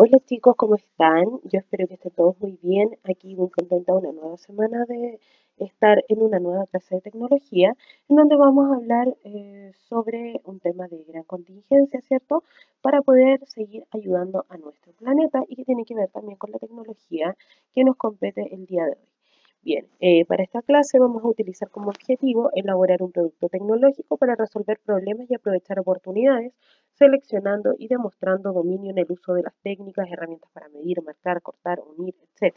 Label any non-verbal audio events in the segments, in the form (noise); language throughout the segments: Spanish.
Hola chicos, ¿cómo están? Yo espero que estén todos muy bien. Aquí muy contenta una nueva semana de estar en una nueva clase de tecnología, en donde vamos a hablar eh, sobre un tema de gran contingencia, ¿cierto? Para poder seguir ayudando a nuestro planeta y que tiene que ver también con la tecnología que nos compete el día de hoy. Bien, eh, para esta clase vamos a utilizar como objetivo elaborar un producto tecnológico para resolver problemas y aprovechar oportunidades, seleccionando y demostrando dominio en el uso de las técnicas, herramientas para medir, marcar, cortar, unir, etc.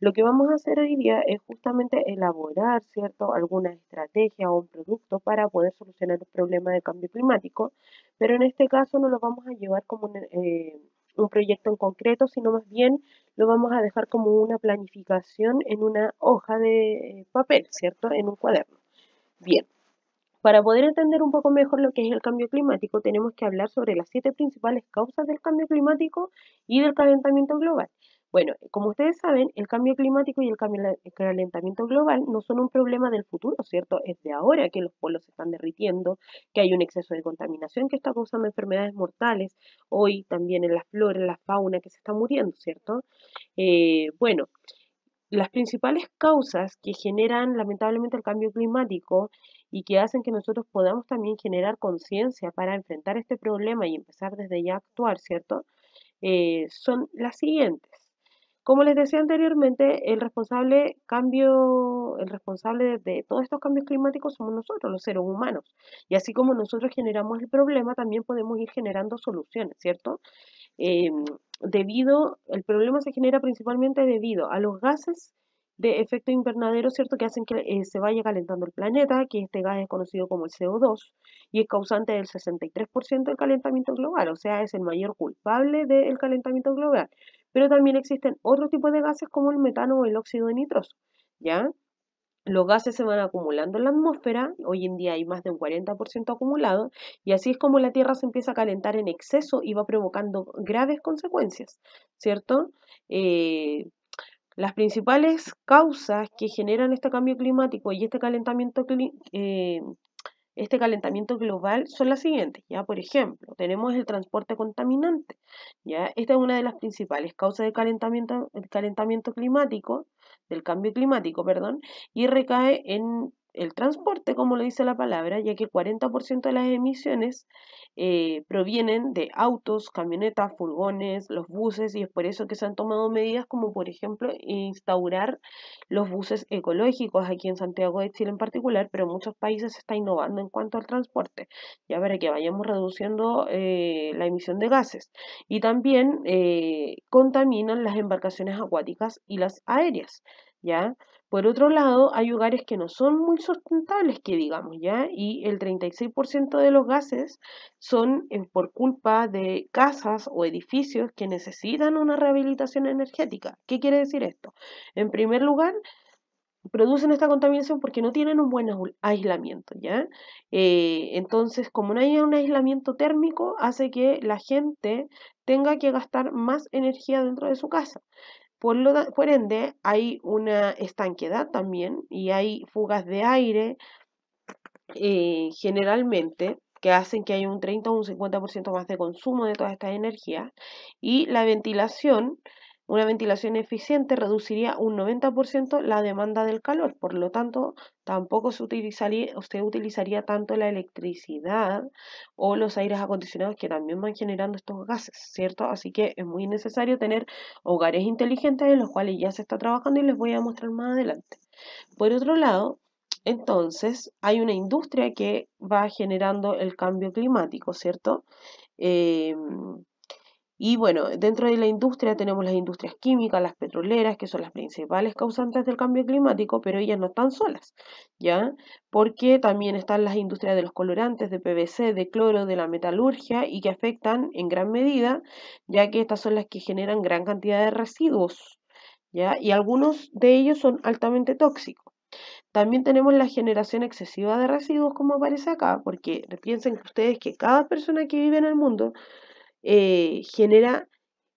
Lo que vamos a hacer hoy día es justamente elaborar, ¿cierto?, alguna estrategia o un producto para poder solucionar un problema de cambio climático, pero en este caso no lo vamos a llevar como un... Eh, un proyecto en concreto, sino más bien lo vamos a dejar como una planificación en una hoja de eh, papel, ¿cierto? En un cuaderno. Bien, para poder entender un poco mejor lo que es el cambio climático, tenemos que hablar sobre las siete principales causas del cambio climático y del calentamiento global. Bueno, como ustedes saben, el cambio climático y el, cambio, calentamiento global no son un problema del futuro, ¿cierto? Es de ahora que los polos se están derritiendo, que hay un exceso de contaminación que está causando enfermedades mortales, hoy también en las flores, en la fauna que se está muriendo, ¿cierto? Eh, bueno, las principales causas que generan lamentablemente el cambio climático y que hacen que nosotros podamos también generar conciencia para enfrentar este problema y empezar desde ya a actuar, ¿cierto? Eh, son las siguientes. Como les decía anteriormente, el responsable cambio, el responsable de, todos estos cambios climáticos somos nosotros, los seres humanos. Y así como nosotros generamos el problema, también podemos ir generando soluciones, ¿cierto? Em, debido, el problema se genera principalmente debido a los gases de efecto invernadero, ¿cierto? Que hacen que eh, se vaya calentando el planeta, que este gas es conocido como el CO2 y es causante del 63% del calentamiento global, o sea, es el mayor culpable del calentamiento global. Pero también existen otros tipos de gases como el metano o el óxido de nitroso, ¿ya? Los gases se van acumulando en la atmósfera, hoy en día hay más de un 40% acumulado, y así es como la Tierra se empieza a calentar en exceso y va provocando graves consecuencias, ¿cierto? Eh, las principales causas que generan este cambio climático y este calentamiento climático eh, este calentamiento global son las siguientes, ¿ya? Por ejemplo, tenemos el transporte contaminante, ¿ya? Esta es una de las principales causas del calentamiento, el calentamiento climático, del cambio climático, perdón, y recae en el transporte, como lo dice la palabra, ya que el 40% de las emisiones eh, provienen de autos, camionetas, furgones, los buses, y es por eso que se han tomado medidas como, por ejemplo, instaurar los buses ecológicos aquí en Santiago de Chile en particular, pero muchos países se está innovando en cuanto al transporte, ya para que vayamos reduciendo eh, la emisión de gases. Y también eh, contaminan las embarcaciones acuáticas y las aéreas, ¿ya? Por otro lado, hay hogares que no son muy sustentables, que digamos, ¿ya? Y el 36% de los gases son eh, por culpa de casas o edificios que necesitan una rehabilitación energética. ¿Qué quiere decir esto? En primer lugar, producen esta contaminación porque no tienen un buen aislamiento, ¿ya? Eh, entonces, como no hay un aislamiento térmico, hace que la gente tenga que gastar más energía dentro de su casa. Por, ende, hay una estanquedad también y hay fugas de aire eh, generalmente que hacen que haya un 30 o un 50% más de consumo de toda estas energía y la ventilación una ventilación eficiente reduciría un 90% la demanda del calor, por lo tanto, tampoco se utilizaría, usted utilizaría tanto la electricidad o los aires acondicionados que también van generando estos gases, ¿cierto? Así que es muy necesario tener hogares inteligentes en los cuales ya se está trabajando y les voy a mostrar más adelante. Por otro lado, entonces hay una industria que va generando el cambio climático, ¿cierto? Em, y bueno, dentro de la industria tenemos las industrias químicas, las petroleras, que son las principales causantes del cambio climático, pero ellas no están solas, ¿ya? Porque también están las industrias de los colorantes, de PVC, de cloro, de la metalurgia y que afectan en gran medida, ya que estas son las que generan gran cantidad de residuos, ¿ya? Y algunos de ellos son altamente tóxicos. También tenemos la generación excesiva de residuos, como aparece acá, porque piensen ustedes que cada persona que vive en el mundo eh, genera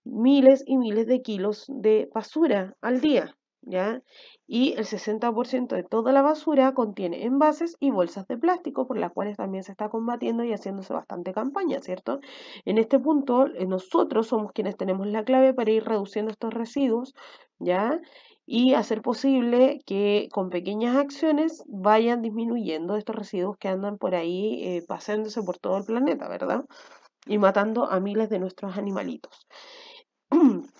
miles y miles de kilos de basura al día, ¿ya? Y el 60% de toda la basura contiene envases y bolsas de plástico, por las cuales también se está combatiendo y haciéndose bastante campaña, ¿cierto? En este punto, eh, nosotros somos quienes tenemos la clave para ir reduciendo estos residuos, ¿ya? y hacer posible que con pequeñas acciones vayan disminuyendo estos residuos que andan por ahí eh, pasándose por todo el planeta, ¿verdad? y matando a miles de nuestros animalitos. (clears throat)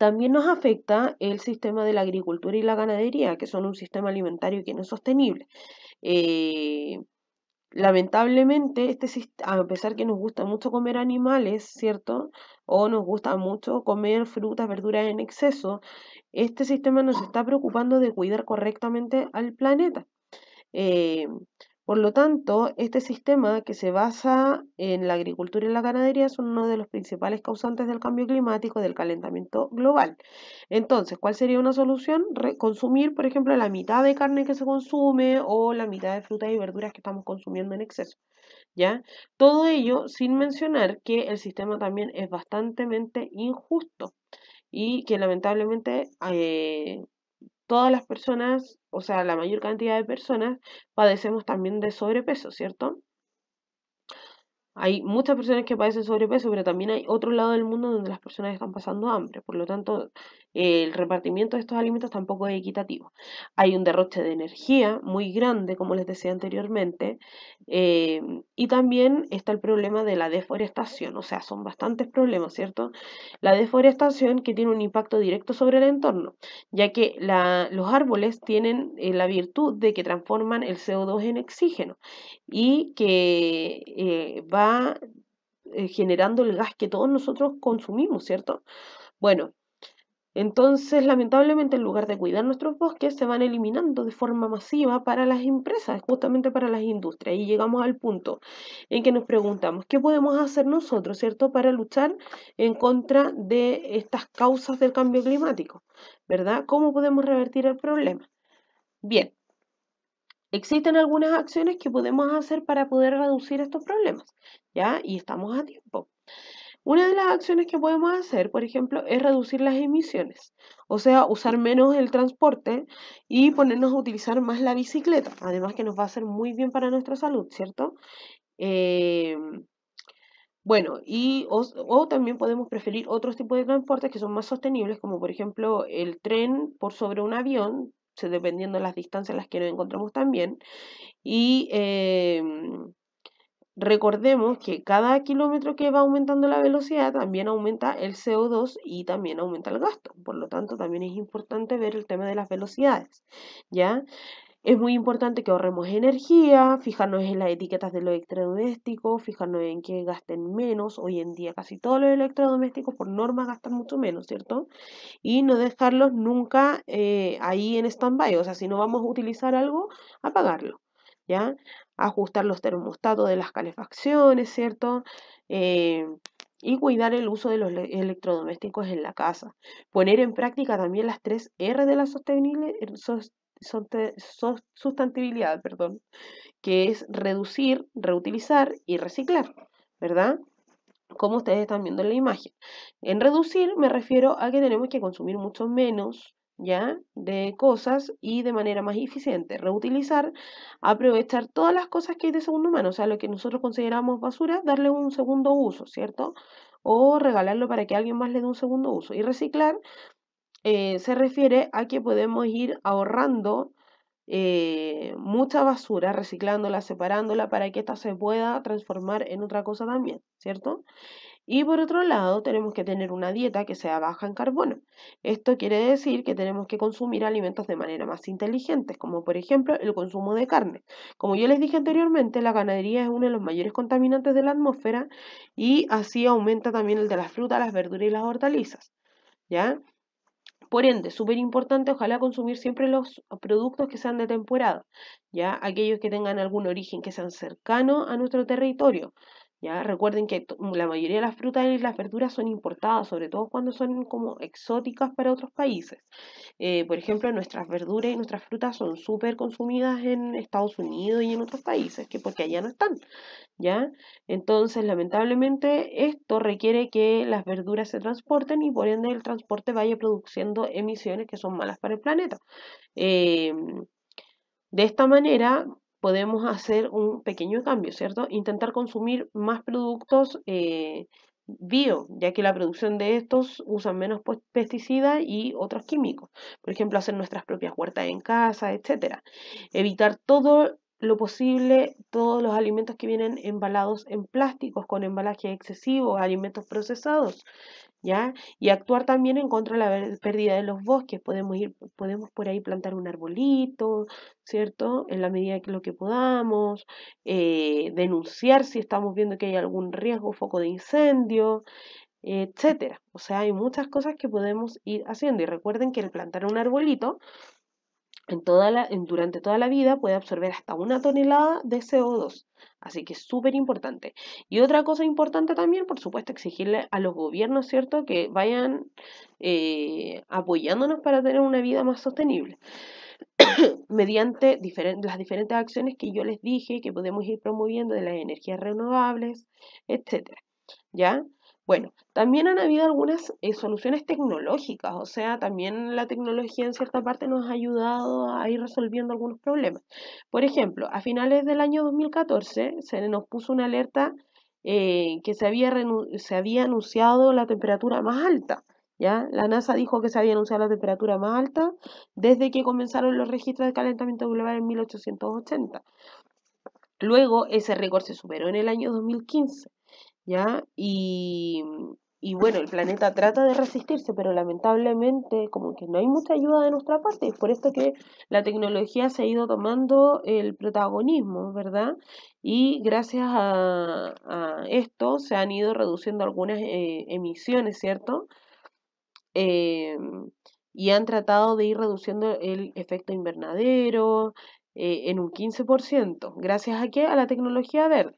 También nos afecta el sistema de la agricultura y la ganadería, que son un sistema alimentario que no es sostenible. Eh, lamentablemente, este, a pesar que nos gusta mucho comer animales, ¿cierto? O nos gusta mucho comer frutas, verduras en exceso, este sistema nos está preocupando de cuidar correctamente al planeta. Eh, por lo tanto, este sistema que se basa en la agricultura y la ganadería son uno de los principales causantes del cambio climático, del calentamiento global. Entonces, ¿cuál sería una solución? consumir, por ejemplo, la mitad de carne que se consume o la mitad de frutas y verduras que estamos consumiendo en exceso. ¿Ya? Todo ello sin mencionar que el sistema también es bastante injusto y que lamentablemente eh, todas las personas, o sea, la mayor cantidad de personas, padecemos también de sobrepeso, ¿cierto? Hay muchas personas que padecen sobrepeso, pero también hay otro lado del mundo donde las personas están pasando hambre. Por lo tanto, el repartimiento de estos alimentos tampoco es equitativo. Hay un derroche de energía muy grande, como les decía anteriormente, eh, y también está el problema de la deforestación. O sea, son bastantes problemas, ¿cierto? La deforestación que tiene un impacto directo sobre el entorno, ya que los árboles tienen eh, la virtud de que transforman el CO2 en oxígeno y que eh, va eh, generando el gas que todos nosotros consumimos, ¿cierto? Bueno, entonces lamentablemente en lugar de cuidar nuestros bosques se van eliminando de forma masiva para las empresas, justamente para las industrias. Y llegamos al punto en que nos preguntamos, ¿qué podemos hacer nosotros, ¿cierto?, para luchar en contra de estas causas del cambio climático, ¿verdad? ¿Cómo podemos revertir el problema? Bien, Existen algunas acciones que podemos hacer para poder reducir estos problemas, ¿ya? Y estamos a tiempo. Una de las acciones que podemos hacer, por ejemplo, es reducir las emisiones, o sea, usar menos el transporte y ponernos a utilizar más la bicicleta, además que nos va a hacer muy bien para nuestra salud, ¿cierto? Em, bueno, y o, también podemos preferir otros tipos de transportes que son más sostenibles, como por ejemplo el tren por sobre un avión, dependiendo de las distancias en las que nos encontramos también. Y em, recordemos que cada kilómetro que va aumentando la velocidad también aumenta el CO2 y también aumenta el gasto. Por lo tanto, también es importante ver el tema de las velocidades. ¿ya? Es muy importante que ahorremos energía, fijarnos en las etiquetas de los electrodomésticos, fijarnos en que gasten menos. Hoy en día casi todos los electrodomésticos por norma gastan mucho menos, ¿cierto? Y no dejarlos nunca eh, ahí en stand-by. O sea, si no vamos a utilizar algo, apagarlo, ¿ya? Ajustar los termostatos de las calefacciones, ¿cierto? Eh, y cuidar el uso de los electrodomésticos en la casa. Poner en práctica también las tres R de la sostenibilidad sustantibilidad, perdón, que es reducir, reutilizar y reciclar, ¿verdad? Como ustedes están viendo en la imagen. En reducir me refiero a que tenemos que consumir mucho menos, ¿ya? De cosas y de manera más eficiente. Reutilizar, aprovechar todas las cosas que hay de segundo mano, o sea, lo que nosotros consideramos basura, darle un segundo uso, ¿cierto? O regalarlo para que alguien más le dé un segundo uso. Y reciclar eh, se refiere a que podemos ir ahorrando eh, mucha basura, reciclándola, separándola para que ésta se pueda transformar en otra cosa también, ¿cierto? Y por otro lado, tenemos que tener una dieta que sea baja en carbono. Esto quiere decir que tenemos que consumir alimentos de manera más inteligente, como por ejemplo el consumo de carne. Como yo les dije anteriormente, la ganadería es uno de los mayores contaminantes de la atmósfera y así aumenta también el de las frutas, las verduras y las hortalizas. ¿Ya? Por ende, súper importante, ojalá consumir siempre los productos que sean de temporada, ya aquellos que tengan algún origen que sean cercano a nuestro territorio, Recuerden que la mayoría de las frutas y las verduras son importadas, sobre todo cuando son como exóticas para otros países. Eh, por ejemplo, nuestras verduras y nuestras frutas son súper consumidas en Estados Unidos y en otros países, que porque allá no están, ¿ya? Entonces, lamentablemente, esto requiere que las verduras se transporten y por ende el transporte vaya produciendo emisiones que son malas para el planeta. Em, de esta manera, podemos hacer un pequeño cambio, ¿cierto? Intentar consumir más productos eh, bio, ya que la producción de estos usa menos pues, pesticidas y otros químicos. Por ejemplo, hacer nuestras propias huertas en casa, etc. Evitar todo lo posible todos los alimentos que vienen embalados en plásticos, con embalaje excesivo, alimentos procesados, ¿ya? Y actuar también en contra de la pérdida de los bosques. Podemos, ir, podemos por ahí plantar un arbolito, ¿cierto? En la medida que lo que podamos, eh, denunciar si estamos viendo que hay algún riesgo, foco de incendio, etcétera. O sea, hay muchas cosas que podemos ir haciendo. Y recuerden que el plantar un arbolito en toda la, durante toda la vida puede absorber hasta una tonelada de CO2. Así que es súper importante. Y otra cosa importante también, por supuesto, exigirle a los gobiernos, ¿cierto?, que vayan eh, apoyándonos para tener una vida más sostenible. (coughs) mediante las diferentes acciones que yo les dije que podemos ir promoviendo de las energías renovables, etcétera. ¿Ya? Bueno, también han habido algunas eh, soluciones tecnológicas, o sea, también la tecnología en cierta parte nos ha ayudado a ir resolviendo algunos problemas. Por ejemplo, a finales del año 2014 se nos puso una alerta eh, que se había, se había anunciado la temperatura más alta. ¿Ya? La NASA dijo que se había anunciado la temperatura más alta desde que comenzaron los registros de calentamiento global en 1880. Luego ese récord se superó en el año 2015. ¿ya? Y, bueno, el planeta trata de resistirse, pero lamentablemente como que no hay mucha ayuda de nuestra parte. Es por esto que la tecnología se ha ido tomando el protagonismo, ¿verdad? Y gracias a, esto se han ido reduciendo algunas eh, emisiones, ¿cierto? Em, y han tratado de ir reduciendo el efecto invernadero eh, en un 15%, gracias a qué? A la tecnología verde.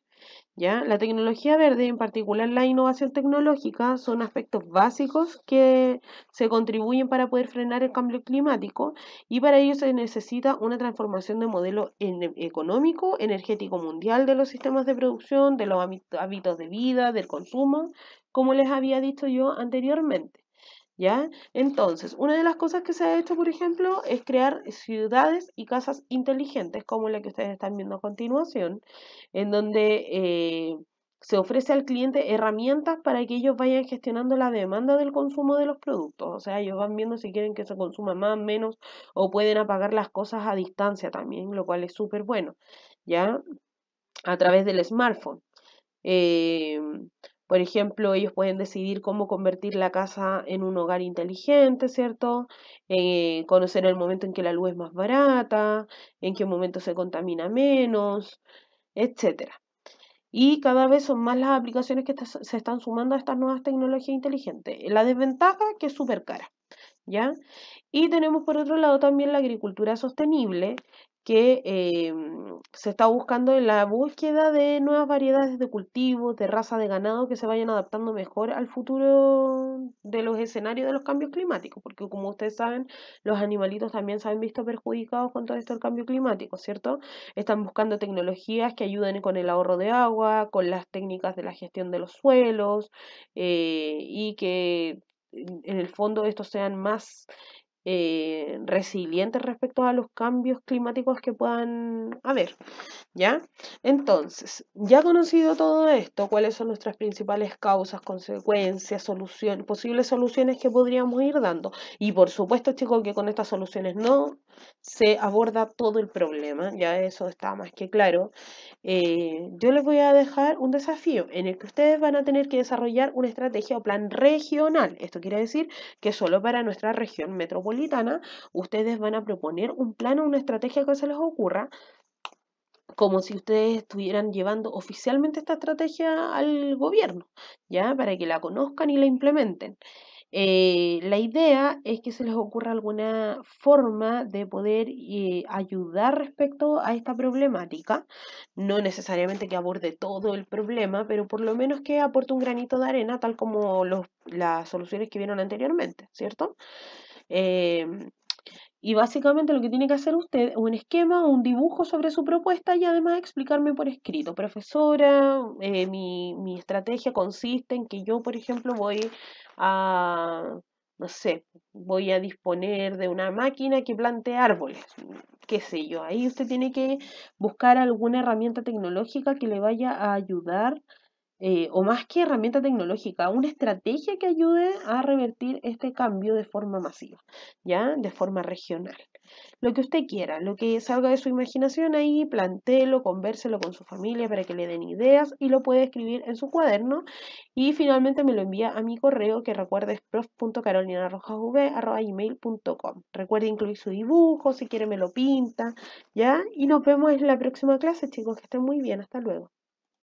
La tecnología verde, en particular la innovación tecnológica, son aspectos básicos que se contribuyen para poder frenar el cambio climático y para ello se necesita una transformación de modelo económico, energético mundial de los sistemas de producción, de los hábitos de vida, del consumo, como les había dicho yo anteriormente. ¿Ya? Entonces, una de las cosas que se ha hecho, por ejemplo, es crear ciudades y casas inteligentes, como la que ustedes están viendo a continuación, en donde eh, se ofrece al cliente herramientas para que ellos vayan gestionando la demanda del consumo de los productos. O sea, ellos van viendo si quieren que se consuma más, menos, o pueden apagar las cosas a distancia también, lo cual es súper bueno, ¿ya? A través del smartphone. Em, por ejemplo, ellos pueden decidir cómo convertir la casa en un hogar inteligente, ¿cierto? Eh, conocer el momento en que la luz es más barata, en qué momento se contamina menos, etc. Y cada vez son más las aplicaciones que se están sumando a estas nuevas tecnologías inteligentes. La desventaja que es súper cara. ¿Ya? Y tenemos por otro lado también la agricultura sostenible, que em, se está buscando en la búsqueda de nuevas variedades de cultivos, de raza de ganado que se vayan adaptando mejor al futuro de los escenarios de los cambios climáticos, porque como ustedes saben, los animalitos también se han visto perjudicados con todo esto del cambio climático, ¿cierto? Están buscando tecnologías que ayuden con el ahorro de agua, con las técnicas de la gestión de los suelos eh, y que en el fondo estos sean más eh, resilientes respecto a los cambios climáticos que puedan haber. ¿Ya? Entonces, ya conocido todo esto, cuáles son nuestras principales causas, consecuencias, soluciones, posibles soluciones que podríamos ir dando. Y por supuesto, chicos, que con estas soluciones no se aborda todo el problema, ya eso está más que claro. Eh, yo les voy a dejar un desafío en el que ustedes van a tener que desarrollar una estrategia o plan regional. Esto quiere decir que solo para nuestra región metropolitana ustedes van a proponer un plan o una estrategia que se les ocurra, como si ustedes estuvieran llevando oficialmente esta estrategia al gobierno, ¿ya? Para que la conozcan y la implementen. Eh, la idea es que se les ocurra alguna forma de poder eh, ayudar respecto a esta problemática, no necesariamente que aborde todo el problema, pero por lo menos que aporte un granito de arena, tal como las soluciones que vieron anteriormente, ¿cierto? Em, y básicamente lo que tiene que hacer usted es un esquema, un dibujo sobre su propuesta y además explicarme por escrito. Profesora, eh, mi, mi estrategia consiste en que yo, por ejemplo, voy a, no sé, voy a disponer de una máquina que plante árboles, qué sé yo. Ahí usted tiene que buscar alguna herramienta tecnológica que le vaya a ayudar eh, o más que herramienta tecnológica, una estrategia que ayude a revertir este cambio de forma masiva, ¿ya? De forma regional. Lo que usted quiera, lo que salga de su imaginación ahí, plantéelo, convérselo con su familia para que le den ideas y lo puede escribir en su cuaderno. Y finalmente me lo envía a mi correo que recuerde es prof.carolina.com. Recuerde incluir su dibujo, si quiere me lo pinta, ¿ya? Y nos vemos en la próxima clase, chicos, que estén muy bien, hasta luego.